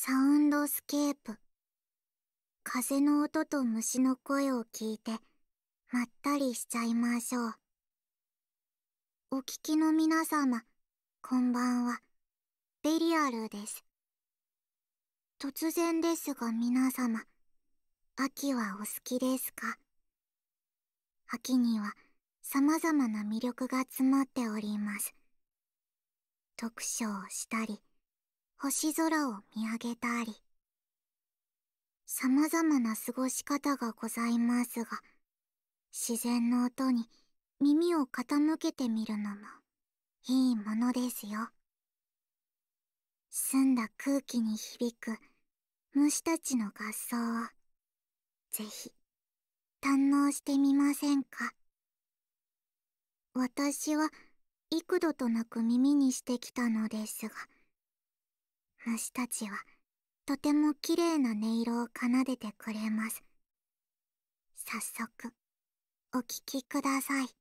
サウンドスケープ。風の音と虫の声を聞いて、まったりしちゃいましょう。お聞きの皆様、こんばんは。ベリアルです。突然ですが皆様、秋はお好きですか秋には様々な魅力が詰まっております。読書をしたり、星空を見上げたり、様々な過ごし方がございますが、自然の音に耳を傾けてみるのもいいものですよ。澄んだ空気に響く虫たちの合奏を、ぜひ、堪能してみませんか。私は幾度となく耳にしてきたのですが、虫たちはとても綺麗な音色を奏でてくれます。早速、お聴きください。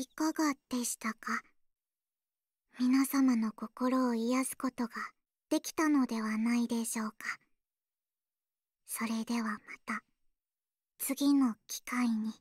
いかがでしたか皆様の心を癒すことができたのではないでしょうかそれではまた次の機会に。